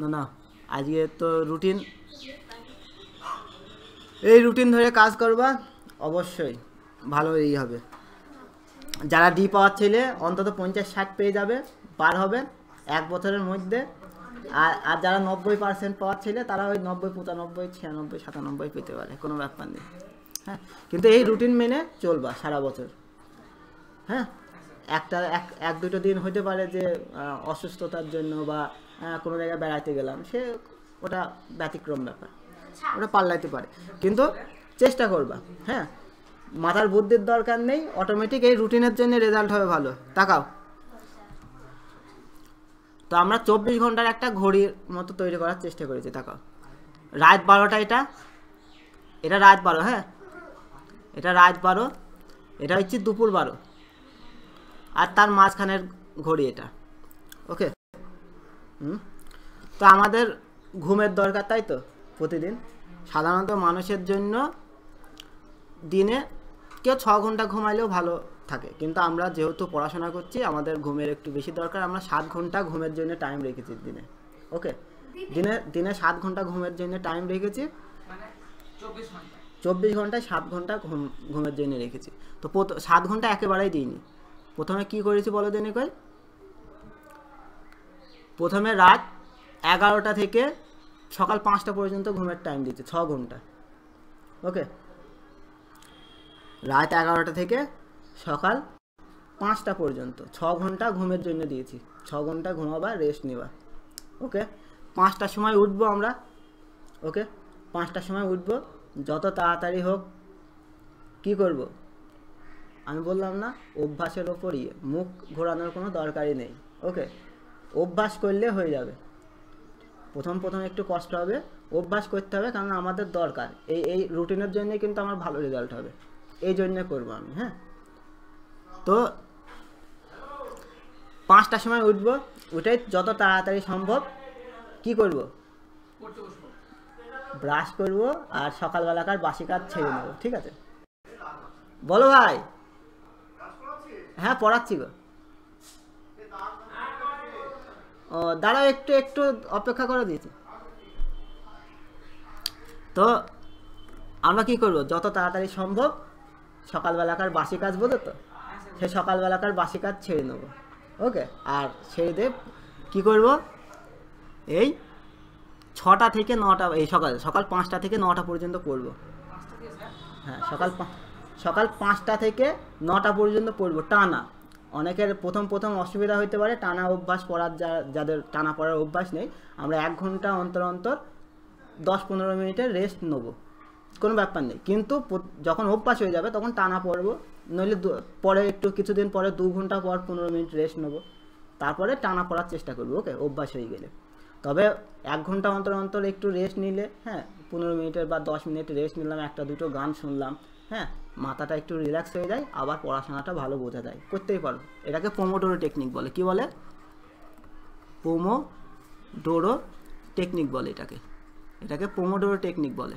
না না আজকে তো রুটিন এই রুটিন ধরে কাজ করবা অবশ্যই ভালো এই হবে যারা ডি পাওয়ার ছেলে অন্তত পঞ্চাশ ষাট পেয়ে যাবে পার হবে এক বছরের মধ্যে আর আর যারা নব্বই পার্সেন্ট পাওয়ার ছেলে তারা ওই নব্বই পঁচানব্বই ছিয়ানব্বই সাতানব্বই পেতে পারে কোনো ব্যাপার নেই হ্যাঁ কিন্তু এই রুটিন মেনে চলবা সারা বছর হ্যাঁ একটা এক এক দুটো দিন হতে পারে যে অসুস্থতার জন্য বা কোনো জায়গায় বেড়াইতে গেলাম সে ওটা ব্যতিক্রম ব্যাপার আচ্ছা। ওটা পাল্লাইতে পারে কিন্তু চেষ্টা করবা হ্যাঁ মাথার বুদ্ধির দরকার নেই অটোমেটিক এই রুটিনের জন্য রেজাল্ট হবে ভালো তাকাও তো আমরা চব্বিশ ঘন্টার একটা ঘড়ির মতো তৈরি করার চেষ্টা করেছি তাকাও রাত বারোটা এটা এটা রাত বারো হ্যাঁ এটা রাত বারো এটা হচ্ছে দুপুর বারো আর তার মাঝখানের ঘড়ি এটা ওকে তো আমাদের ঘুমের দরকার তাই তো প্রতিদিন সাধারণত মানুষের জন্য দিনে কেউ ছ ঘন্টা ঘুমাইলেও ভালো থাকে কিন্তু আমরা যেহেতু পড়াশোনা করছি আমাদের ঘুমের একটু বেশি দরকার আমরা সাত ঘন্টা ঘুমের জন্য টাইম রেখেছি দিনে ওকে দিনে দিনে সাত ঘন্টা ঘুমের জন্য টাইম রেখেছি চব্বিশ ঘন্টায় সাত ঘন্টা ঘুম ঘুমের জন্য রেখেছি তো সাত ঘন্টা একেবারেই দিইনি প্রথমে কি করেছি বলো দিনে কয় প্রথমে রাত এগারোটা থেকে সকাল পাঁচটা পর্যন্ত ঘুমের টাইম দিচ্ছে ছ ঘন্টা ওকে রাত এগারোটা থেকে সকাল পাঁচটা পর্যন্ত ছ ঘন্টা ঘুমের জন্য দিয়েছি ছ ঘন্টা ঘুমাবা রেস্ট নেবা ওকে পাঁচটার সময় উঠবো আমরা ওকে পাঁচটার সময় উঠবো যত তাড়াতাড়ি হোক কি করব। আমি বললাম না অভ্যাসের ওপরই মুখ ঘোরানোর কোনো দরকারই নেই ওকে অভ্যাস করলে হয়ে যাবে প্রথম প্রথম একটু কষ্ট হবে অভ্যাস করতে হবে কারণ আমাদের দরকার এই এই রুটিনের জন্য কিন্তু আমার ভালো রেজাল্ট হবে এই জন্যে করবো আমি হ্যাঁ তো পাঁচটার সময় উঠব উঠে যত তাড়াতাড়ি সম্ভব কি করব ব্রাশ করব আর সকালবেলাকার বাসি কাজ ছেড়ে নেব ঠিক আছে বলো ভাই হ্যাঁ পড়াচ্ছি গো দাঁড়াও একটু একটু অপেক্ষা করে দিয়েছি তো আমরা কি করব যত তাড়াতাড়ি সম্ভব সকালবেলাকার বাসি কাজ বোঝো তো সে সকালবেলাকার বাসি কাজ ছেড়ে নেব ওকে আর ছেড়ে দেব কী করব এই ছটা থেকে নটা এই সকাল সকাল পাঁচটা থেকে নটা পর্যন্ত পড়ব হ্যাঁ সকাল সকাল পাঁচটা থেকে নটা পর্যন্ত পড়ব টানা অনেকের প্রথম প্রথম অসুবিধা হতে পারে টানা অভ্যাস পড়ার যা যাদের টানা পড়ার অভ্যাস নেই আমরা এক ঘন্টা অন্তর অন্তর দশ পনেরো মিনিটের রেস্ট নেব কোনো ব্যাপার নেই কিন্তু যখন অভ্যাস হয়ে যাবে তখন টানা পড়ব নইলে পরে একটু কিছুদিন পরে দু ঘন্টা পর পনেরো মিনিট রেস্ট নেব তারপরে টানা পড়ার চেষ্টা করবো ওকে অভ্যাস হয়ে গেলে তবে এক ঘন্টা অন্তর অন্তর একটু রেস্ট নিলে হ্যাঁ পনেরো মিনিটের বা দশ মিনিট রেস্ট নিলাম একটা দুটো গান শুনলাম হ্যাঁ মাথাটা একটু রিল্যাক্স হয়ে যায় আবার পড়াশোনাটা ভালো বোঝা যায় করতেই পারো এটাকে পোমোডোরো টেকনিক বলে কি বলে পোমো ডোরো টেকনিক বলে এটাকে এটাকে পোমোডোরো টেকনিক বলে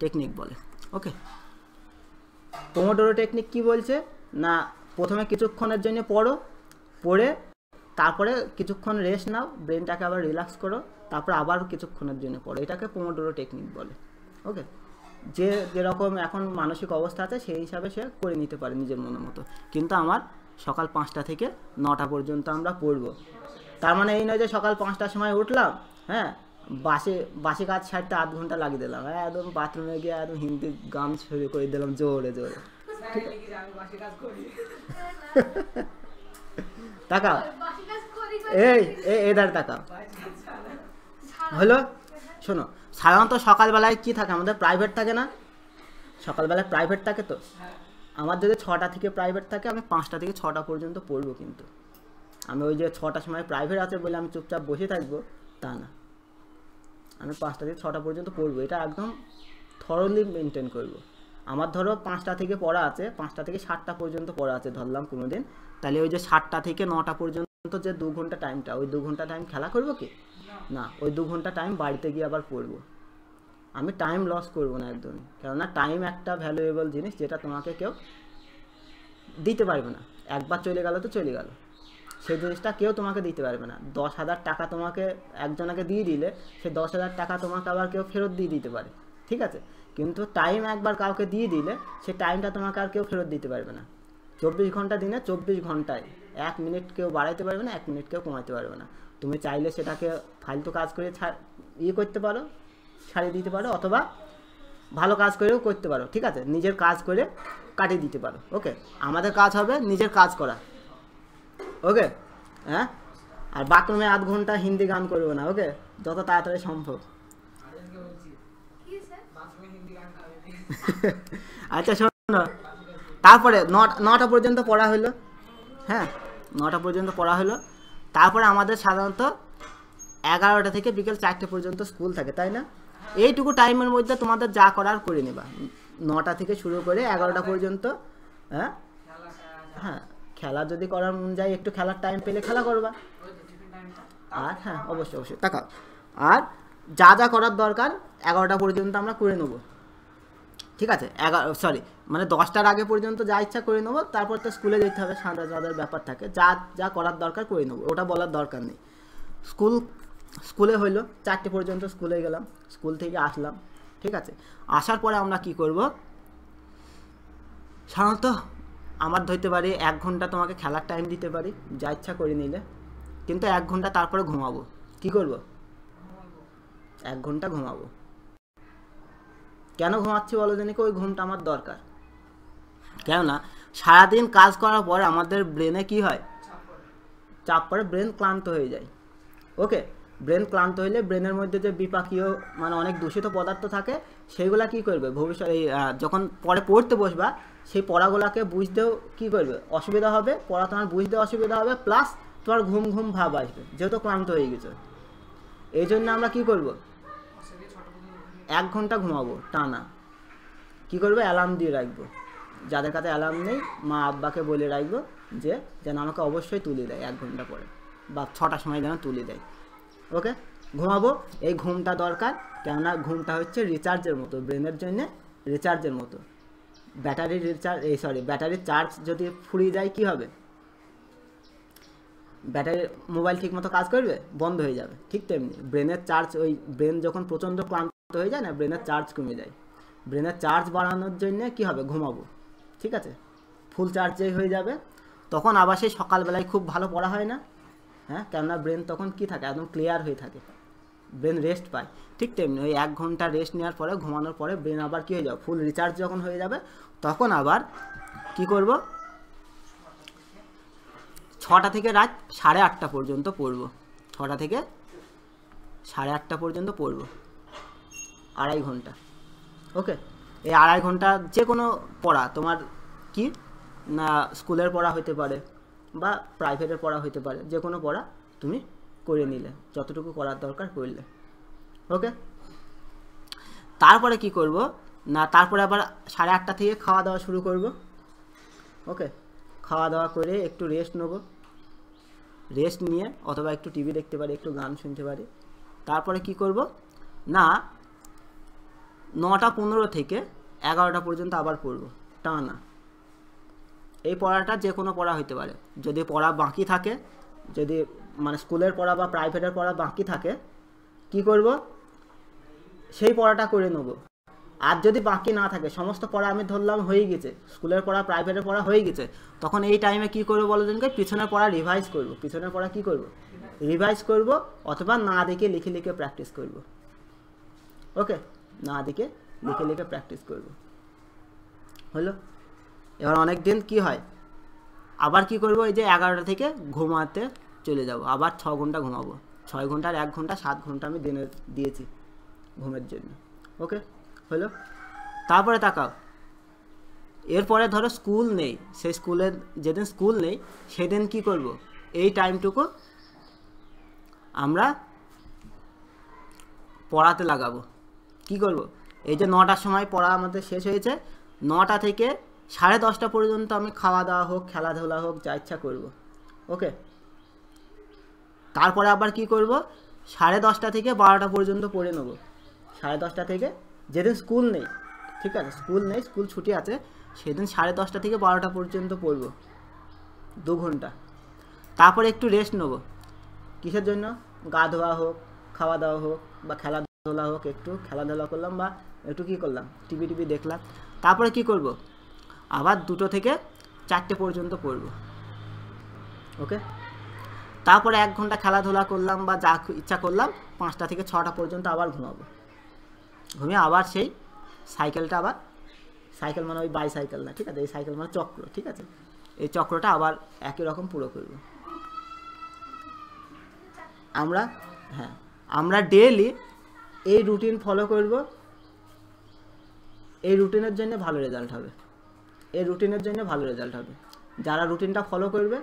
টেকনিক বলে ওকে পোমোডোরো টেকনিক কি বলছে না প্রথমে কিছুক্ষণের জন্য পড়ো পড়ে তারপরে কিছুক্ষণ রেস্ট নাও ব্রেনটাকে আবার রিল্যাক্স করো তারপরে আবার কিছুক্ষণের জন্য পড়ো এটাকে পোমোডোরো টেকনিক বলে ওকে যে যেরকম এখন মানসিক অবস্থা আছে সেই হিসাবে সে করে নিতে পারে নিজের মনের মতো কিন্তু আমার সকাল পাঁচটা থেকে নটা পর্যন্ত আমরা পড়ব তার মানে এই নয় যে সকাল পাঁচটার সময় উঠলাম হ্যাঁ বাসে বাসে কাজ ছাড়তে আধ ঘন্টা লাগিয়ে দিলাম হ্যাঁ একদম বাথরুমে গিয়ে একদম হিন্দি গান শুরু করে দিলাম জোরে জোরে তাকাও এই এ এদার তাকাও হলো শোনো সাধারণত সকালবেলায় কি থাকে আমাদের প্রাইভেট থাকে না সকালবেলায় প্রাইভেট থাকে তো আমার যদি ছটা থেকে প্রাইভেট থাকে আমি পাঁচটা থেকে ছটা পর্যন্ত পড়বো কিন্তু আমি ওই যে ছটার সময় প্রাইভেট আছে বলে আমি চুপচাপ বসে থাকবো তা না আমি পাঁচটা থেকে ছটা পর্যন্ত পড়বো এটা একদম থরলি মেনটেন করবো আমার ধরো পাঁচটা থেকে পড়া আছে পাঁচটা থেকে সাতটা পর্যন্ত পড়া আছে ধরলাম কোনো দিন তাহলে ওই যে সাতটা থেকে নটা পর্যন্ত যে দু ঘন্টা টাইমটা ওই দু ঘন্টা টাইম খেলা করবো কি না ওই দু ঘন্টা টাইম বাড়িতে গিয়ে আবার পড়বো আমি টাইম লস করবো না একদমই কেননা টাইম একটা ভ্যালুয়েবল জিনিস যেটা তোমাকে কেউ দিতে পারবে না একবার চলে গেল তো চলে গেল সেই জিনিসটা কেউ তোমাকে দিতে পারবে না দশ হাজার টাকা তোমাকে একজনাকে দিয়ে দিলে সে দশ হাজার টাকা তোমাকে আবার কেউ ফেরত দিয়ে দিতে পারে ঠিক আছে কিন্তু টাইম একবার কাউকে দিয়ে দিলে সে টাইমটা তোমাকে আর কেউ ফেরত দিতে পারবে না চব্বিশ ঘন্টা দিনে চব্বিশ ঘন্টায় এক মিনিট কেউ বাড়াইতে পারবে না এক মিনিট কেউ কমাইতে পারবে না তুমি চাইলে সেটাকে তো কাজ করে ইয়ে করতে পারো ছাড়িয়ে দিতে পারো অথবা ভালো কাজ করেও করতে পারো ঠিক আছে নিজের কাজ করে কাটিয়ে দিতে পারো ওকে আমাদের কাজ হবে নিজের কাজ করা ওকে হ্যাঁ আর বাথরুমে আধ ঘন্টা হিন্দি গান করবো না ওকে যত তাড়াতাড়ি সম্ভব আচ্ছা শোনো তারপরে নটা পর্যন্ত পড়া হলো হ্যাঁ নটা পর্যন্ত পড়া হলো তারপরে আমাদের সাধারণত এগারোটা থেকে বিকেল চারটে পর্যন্ত স্কুল থাকে তাই না এইটুকু টাইমের মধ্যে তোমাদের যা করার করে নেবা নটা থেকে শুরু করে এগারোটা পর্যন্ত হ্যাঁ হ্যাঁ খেলা যদি করার মন যায় একটু খেলার টাইম পেলে খেলা করবা আর হ্যাঁ অবশ্যই অবশ্যই টাকা আর যা যা করার দরকার এগারোটা পর্যন্ত আমরা করে নেবো ঠিক আছে এগারো সরি মানে দশটার আগে পর্যন্ত যা ইচ্ছা করে নেবো তারপর তো স্কুলে যেতে হবে সাঁতার সাঁতার ব্যাপার থাকে যা যা করার দরকার করে নেবো ওটা বলার দরকার নেই স্কুল স্কুলে হইলো চারটে পর্যন্ত স্কুলে গেলাম স্কুল থেকে আসলাম ঠিক আছে আসার পরে আমরা কি করব সাধারণত আমার ধরতে পারি এক ঘন্টা তোমাকে খেলার টাইম দিতে পারি যা ইচ্ছা করে নিলে কিন্তু এক ঘন্টা তারপরে ঘুমাবো কি করব এক ঘন্টা ঘুমাবো কেন ঘুমাচ্ছি বলো জেনে ওই ঘুমটা আমার দরকার কেননা সারাদিন কাজ করার পর আমাদের ব্রেনে কি হয় চাপ পরে ব্রেন ক্লান্ত হয়ে যায় ওকে ব্রেন ক্লান্ত হইলে ব্রেনের মধ্যে যে বিপাকীয় মানে অনেক দূষিত পদার্থ থাকে সেইগুলা কি করবে ভবিষ্যতে যখন পরে পড়তে বসবা সেই পড়াগুলাকে বুঝতেও কি করবে অসুবিধা হবে পড়া তোমার বুঝতে অসুবিধা হবে প্লাস তোমার ঘুম ঘুম ভাব আসবে যেহেতু ক্লান্ত হয়ে গেছে এই জন্য আমরা কি করবো এক ঘন্টা ঘুমাবো টানা কি করবে অ্যালার্ম দিয়ে রাখবো যাদের কাছে অ্যালার্ম নেই মা আব্বাকে বলে রাখবো যে যেন আমাকে অবশ্যই তুলে দেয় এক ঘন্টা পরে বা ছটার সময় যেন তুলে দেয় ওকে ঘুমাবো এই ঘুমটা দরকার কেননা ঘুমটা হচ্ছে রিচার্জের মতো ব্রেনের জন্যে রিচার্জের মতো ব্যাটারি রিচার্জ এই সরি ব্যাটারির চার্জ যদি ফুরিয়ে যায় কি হবে ব্যাটারি মোবাইল মতো কাজ করবে বন্ধ হয়ে যাবে ঠিক তেমনি ব্রেনের চার্জ ওই ব্রেন যখন প্রচণ্ড ক্লান্ত হয়ে যায় না ব্রেনের চার্জ কমে যায় ব্রেনের চার্জ বাড়ানোর জন্য কি হবে ঘুমাবো ঠিক আছে ফুল চার্জেই হয়ে যাবে তখন আবার সেই সকালবেলায় খুব ভালো পড়া হয় না হ্যাঁ কেননা ব্রেন তখন কি থাকে একদম ক্লিয়ার হয়ে থাকে ব্রেন রেস্ট পায় ঠিক তেমনি ওই এক ঘন্টা রেস্ট নেওয়ার পরে ঘুমানোর পরে ব্রেন আবার কী হয়ে যাবে ফুল রিচার্জ যখন হয়ে যাবে তখন আবার কি করব ছটা থেকে রাত সাড়ে আটটা পর্যন্ত পড়ব ছটা থেকে সাড়ে আটটা পর্যন্ত পড়ব আড়াই ঘন্টা ওকে এই আড়াই ঘন্টা যে কোনো পড়া তোমার কি না স্কুলের পড়া হতে পারে বা প্রাইভেটের পড়া হতে পারে যে কোনো পড়া তুমি করে নিলে যতটুকু করার দরকার করলে ওকে তারপরে কি করব না তারপরে আবার সাড়ে আটটা থেকে খাওয়া দাওয়া শুরু করব ওকে খাওয়া দাওয়া করে একটু রেস্ট নেব রেস্ট নিয়ে অথবা একটু টিভি দেখতে পারি একটু গান শুনতে পারি তারপরে কি করব না নটা পনেরো থেকে এগারোটা পর্যন্ত আবার পড়ব টানা এই পড়াটা যে কোনো পড়া হতে পারে যদি পড়া বাকি থাকে যদি মানে স্কুলের পড়া বা প্রাইভেটের পড়া বাকি থাকে কি করব সেই পড়াটা করে নেব আর যদি বাকি না থাকে সমস্ত পড়া আমি ধরলাম হয়ে গেছে স্কুলের পড়া প্রাইভেটের পড়া হয়ে গেছে তখন এই টাইমে কি করবো বলো দিনকে পিছনের পড়া রিভাইজ করব পিছনের পড়া কি করব রিভাইজ করব অথবা না দেখে লিখে লিখে প্র্যাকটিস করব ওকে না দেখে লিখে লিখে প্র্যাকটিস করব হলো এবার অনেক দিন কি হয় আবার কি করব এই যে এগারোটা থেকে ঘুমাতে চলে যাব আবার ছ ঘন্টা ঘুমাবো ছয় ঘন্টার এক ঘন্টা সাত ঘন্টা আমি দিনে দিয়েছি ঘুমের জন্য ওকে হলো তারপরে তাকাও এরপরে ধরো স্কুল নেই সেই স্কুলের যেদিন স্কুল নেই সেদিন কি করব এই টাইমটুকু আমরা পড়াতে লাগাবো কি করব এই যে নটার সময় পড়া আমাদের শেষ হয়েছে নটা থেকে সাড়ে দশটা পর্যন্ত আমি খাওয়া দাওয়া হোক খেলাধুলা হোক যা ইচ্ছা করবো ওকে তারপরে আবার কি করব সাড়ে দশটা থেকে বারোটা পর্যন্ত পড়ে নেবো সাড়ে দশটা থেকে যেদিন স্কুল নেই ঠিক আছে স্কুল নেই স্কুল ছুটি আছে সেদিন সাড়ে দশটা থেকে বারোটা পর্যন্ত পড়ব দু ঘন্টা তারপরে একটু রেস্ট নেবো কিসের জন্য গা ধোয়া হোক খাওয়া দাওয়া হোক বা খেলা খেলাধুলা হোক একটু খেলাধুলা করলাম বা একটু কি করলাম টিভি টিভি দেখলাম তারপরে কি করব আবার দুটো থেকে চারটে পর্যন্ত পড়ব ওকে তারপরে এক ঘন্টা খেলাধুলা করলাম বা যা ইচ্ছা করলাম পাঁচটা থেকে ছটা পর্যন্ত আবার ঘুমাবো ঘুমিয়ে আবার সেই সাইকেলটা আবার সাইকেল মানে ওই বাইসাইকেল না ঠিক আছে এই সাইকেল মানে চক্র ঠিক আছে এই চক্রটা আবার একই রকম পুরো করব আমরা হ্যাঁ আমরা ডেলি এই রুটিন ফলো করব এই রুটিনের জন্য ভালো রেজাল্ট হবে এই রুটিনের জন্য ভালো রেজাল্ট হবে যারা রুটিনটা ফলো করবে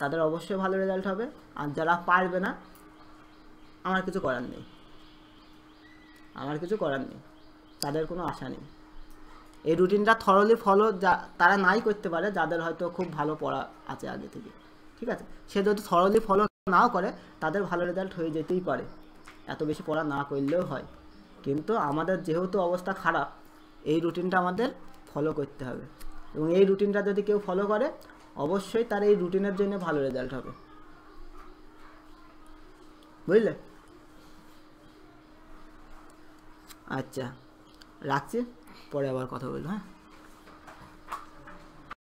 তাদের অবশ্যই ভালো রেজাল্ট হবে আর যারা পারবে না আমার কিছু করার নেই আমার কিছু করার নেই তাদের কোনো আশা নেই এই রুটিনটা থরলি ফলো যা তারা নাই করতে পারে যাদের হয়তো খুব ভালো পড়া আছে আগে থেকে ঠিক আছে সে যদি থরলি ফলো নাও করে তাদের ভালো রেজাল্ট হয়ে যেতেই পারে এত বেশি পড়া না করলেও হয় কিন্তু আমাদের যেহেতু অবস্থা খারাপ এই রুটিনটা আমাদের ফলো করতে হবে এবং এই রুটিনটা যদি কেউ ফলো করে অবশ্যই তার এই রুটিনের জন্য ভালো রেজাল্ট হবে বুঝলে আচ্ছা রাখছি পরে আবার কথা বলবো হ্যাঁ